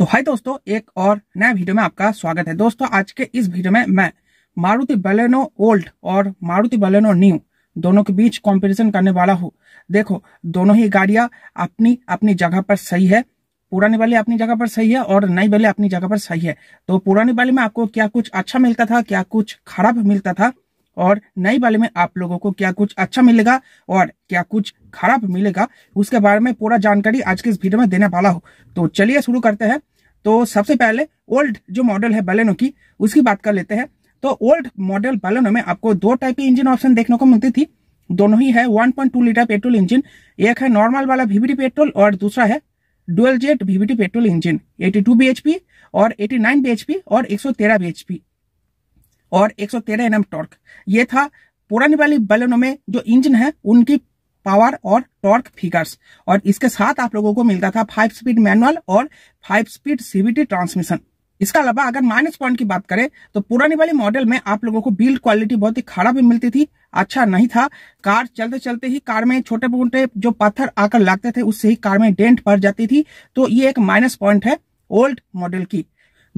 सो हाय दोस्तों एक और नया वीडियो में आपका स्वागत है दोस्तों आज के इस वीडियो में मैं मारुति बलेनो ओल्ड और मारुति बलेनो न्यू दोनों के बीच कंपैरिजन करने वाला हूँ देखो दोनों ही गाड़ियां अपनी अपनी जगह पर सही है पुरानी वाली अपनी जगह पर सही है और नई वाली अपनी जगह पर सही है तो पुरानी वाली में आपको क्या कुछ अच्छा मिलता था क्या कुछ खराब मिलता था और नई वाले में आप लोगों को क्या कुछ अच्छा मिलेगा और क्या कुछ खराब मिलेगा उसके बारे में पूरा जानकारी आज के इस वीडियो में देने वाला हूँ तो चलिए शुरू करते हैं तो सबसे पहले ओल्ड जो मॉडल है बलेनो की उसकी बात कर लेते हैं तो ओल्ड मॉडल बलेनो में आपको दो टाइप की इंजन ऑप्शन देखने को मिलती थी दोनों ही है 1.2 लीटर पेट्रोल इंजन एक है नॉर्मल वाला वीवीटी पेट्रोल और दूसरा है dual jet VVT petrol engine 82 BHP और 89 बीएचपी और 113 सौ और 113 एनएम टॉर्क ये था पुरानी वाली बलेनो में जो इंजन है उनकी पावर और टॉर्क फिगर्स और इसके साथ आप लोगों को मिलता था फाइव स्पीड मैनुअल और फाइव स्पीड सीबीटी ट्रांसमिशन इसका अलावा अगर माइनस पॉइंट की बात करें तो पुराने वाले मॉडल में आप लोगों को बिल्ड क्वालिटी बहुत ही खराब मिलती थी अच्छा नहीं था कार चलते चलते ही कार में छोटे मोटे जो पत्थर आकर लागते थे उससे ही कार में डेंट पड़ जाती थी तो ये एक माइनस पॉइंट है ओल्ड मॉडल की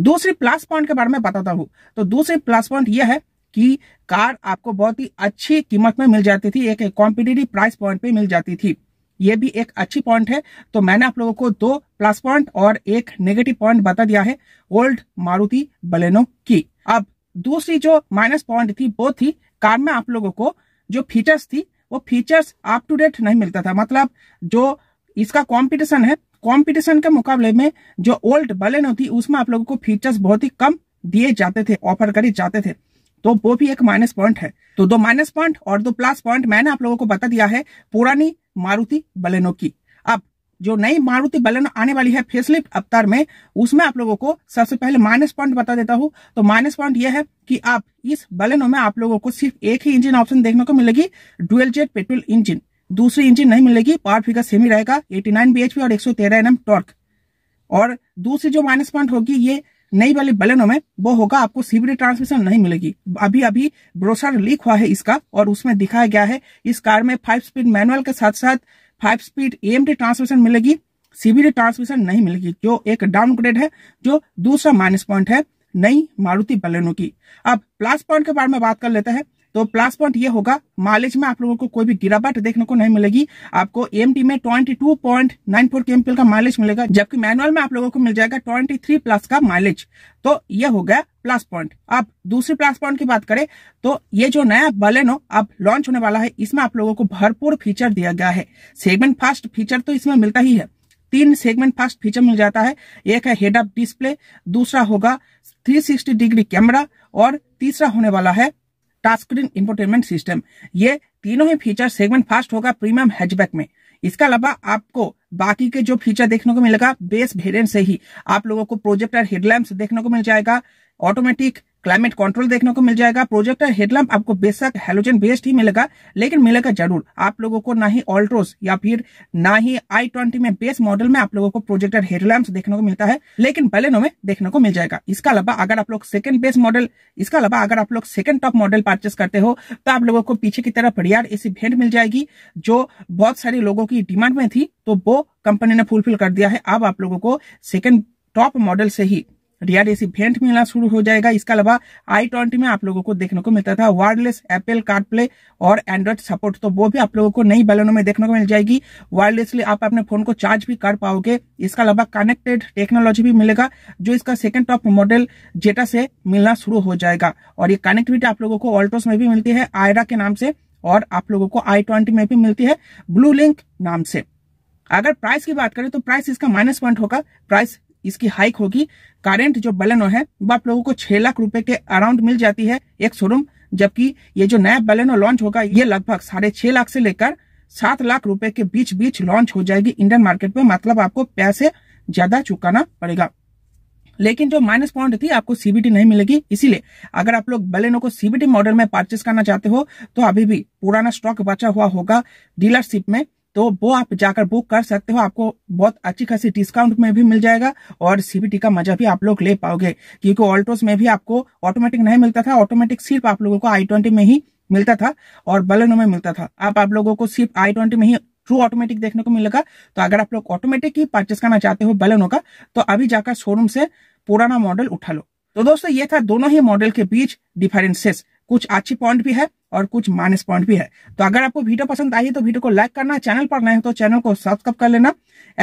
दूसरी प्लस पॉइंट के बारे में बताता हूँ तो दूसरी प्लस पॉइंट यह है कि कार आपको बहुत ही अच्छी कीमत में मिल जाती थी एक कॉम्पिटेटिव प्राइस पॉइंट पे मिल जाती थी ये भी एक अच्छी पॉइंट है तो मैंने आप लोगों को दो प्लस पॉइंट और एक नेगेटिव पॉइंट बता दिया है ओल्ड मारुति बलेनो की अब दूसरी जो माइनस पॉइंट थी वो थी कार में आप लोगों को जो फीचर्स थी वो फीचर्स अप टू डेट नहीं मिलता था मतलब जो इसका कॉम्पिटिशन है कॉम्पिटिशन के मुकाबले में जो ओल्ड बलेनो थी उसमें आप लोगों को फीचर्स बहुत ही कम दिए जाते थे ऑफर करे जाते थे तो वो भी एक माइनस पॉइंट है तो दो माइनस पॉइंट और दो प्लस पॉइंट मैंने आप लोगों को बता दिया है पुरानी मारुति बलेनो की अब जो नई मारुति बलेनो आने वाली है फेसलिफ्ट अवतार में उसमें आप लोगों को सबसे पहले माइनस पॉइंट बता देता हूं तो माइनस पॉइंट यह है कि आप इस बलेनो में आप लोगों को सिर्फ एक ही इंजन ऑप्शन देखने को मिलेगी डुअल जेट पेट्रोल इंजन दूसरी इंजन नहीं मिलेगी पावर फिगर सेम ही रहेगा 89 बीएचपी और 113 एम टॉर्क और दूसरी जो माइनस पॉइंट होगी ये नई वाली बलनों में वो होगा आपको सीबीडी ट्रांसमिशन नहीं मिलेगी अभी अभी ब्रोशर लीक हुआ है इसका और उसमें दिखाया गया है इस कार में फाइव स्पीड मैनुअल के साथ साथ फाइव स्पीड एएमटी ट्रांसमिशन मिलेगी सीबीडी ट्रांसमिशन नहीं मिलेगी जो एक डाउनग्रेड है जो दूसरा माइनस पॉइंट है नई मारुति बलेनो की अब प्लस पॉइंट के बारे में बात कर लेते हैं तो प्लस पॉइंट ये होगा माइलेज में आप लोगों को कोई भी गिरावट देखने को नहीं मिलेगी आपको एम में twenty two point nine four के का माइलेज मिलेगा जबकि मैनुअल में आप लोगों को मिल जाएगा ट्वेंटी थ्री प्लस का माइलेज तो ये हो गया प्लस पॉइंट अब दूसरी प्लस पॉइंट की बात करें तो ये जो नया बलेनो अब लॉन्च होने वाला है इसमें आप लोगों को भरपूर फीचर दिया गया है सेगमेंट फास्ट फीचर तो इसमें मिलता ही है तीन सेगमेंट फास्ट फीचर मिल जाता है एक है हेड अप डिस्प्ले दूसरा होगा 360 डिग्री कैमरा और तीसरा होने वाला है टच स्क्रीन इंफोटेनमेंट सिस्टम ये तीनों ही फीचर सेगमेंट फास्ट होगा प्रीमियम हैचबैक में इसके अलावा आपको बाकी के जो फीचर देखने को मिलेगा बेस वेरियंट से ही आप लोगों को प्रोजेक्टर हेडलैम्प देखने को मिल जाएगा ऑटोमेटिक क्लाइमेट कंट्रोल देखने को मिल जाएगा प्रोजेक्टर हेडलैम्प आपको बेशक हेलोजन बेस्ड ही मिलेगा लेकिन मिलेगा जरूर आप लोगों को ना ही ऑल्ट्रोस या फिर ना ही आई ट्वेंटी में बेस मॉडल में आप लोगों को प्रोजेक्टर हेडलैम्प देखने को मिलता है लेकिन बलेनो में देखने को मिल जाएगा इसका अलावा अगर आप लोग सेकंड बेस मॉडल इसका अलावा अगर आप लोग सेकंड टॉप मॉडल परचेस करते हो तो आप लोगों को पीछे की तरफ रियार एसी भेंट मिल जाएगी जो बहुत सारे लोगों की डिमांड में थी तो वो कंपनी ने फुलफिल कर दिया है अब आप लोगों को सेकेंड टॉप मॉडल से ही रियर फेंट मिलना शुरू हो जाएगा इसके अलावा आई ट्वेंटी में आप लोगों को देखने को मिलता था वायरलेस एप्पल कार्ड प्ले और एंड्रॉइड सपोर्ट तो वो भी आप लोगों को नई बैलूनों में देखने को मिल जाएगी वायरलेसली आप अपने फोन को चार्ज भी कर पाओगे इसके अलावा कनेक्टेड टेक्नोलॉजी भी मिलेगा जो इसका सेकेंड टॉप मॉडल जेटा से मिलना शुरू हो जाएगा और ये कनेक्टिविटी आप लोगों को ऑल्टोस में भी मिलती है आयरा के नाम से और आप लोगों को आई ट्वेंटी में भी मिलती है ब्लू लिंक नाम से अगर प्राइस की बात करें तो प्राइस इसका माइनस पॉइंट होगा प्राइस इसकी हाइक होगी करेंट जो बलेनो है वो आप लोगों को छह लाख रुपए के अराउंड मिल जाती है एक शोरूम जबकि ये जो नया बलेनो लॉन्च होगा ये लगभग साढ़े छह लाख से लेकर सात लाख रुपए के बीच बीच लॉन्च हो जाएगी इंडियन मार्केट में मतलब आपको पैसे ज्यादा चुकाना पड़ेगा लेकिन जो माइनस पॉइंट थी आपको सीबीटी नहीं मिलेगी इसीलिए अगर आप लोग बलेनो को सीबीटी मॉडल में परचेस करना चाहते हो तो अभी भी पुराना स्टॉक बचा हुआ होगा डीलरशिप में तो वो आप जाकर बुक कर सकते हो आपको बहुत अच्छी खासी डिस्काउंट में भी मिल जाएगा और सीबीटी का मजा भी आप लोग ले पाओगे क्योंकि ऑल्टोस में भी आपको ऑटोमेटिक नहीं मिलता था ऑटोमेटिक सिर्फ आप लोगों को आई ट्वेंटी में ही मिलता था और बलनो में मिलता था आप आप लोगों को सिर्फ आई ट्वेंटी में ही ट्रू ऑटोमेटिक देखने को मिलेगा तो अगर आप लोग ऑटोमेटिक ही परचेस करना चाहते हो बलनों का तो अभी जाकर शोरूम से पुराना मॉडल उठा लो तो दोस्तों ये था दोनों ही मॉडल के बीच डिफरेंसेस कुछ अच्छी पॉइंट भी है और कुछ माइनस पॉइंट भी है तो अगर आपको वीडियो पसंद आई है तो वीडियो को लाइक करना चैनल पर नए हो तो चैनल को सब्सक्राइब कर लेना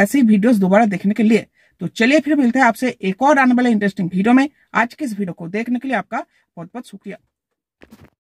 ऐसी वीडियोस दोबारा देखने के लिए तो चलिए फिर मिलते हैं आपसे एक और आने वाले इंटरेस्टिंग वीडियो में आज के इस वीडियो को देखने के लिए आपका बहुत बहुत शुक्रिया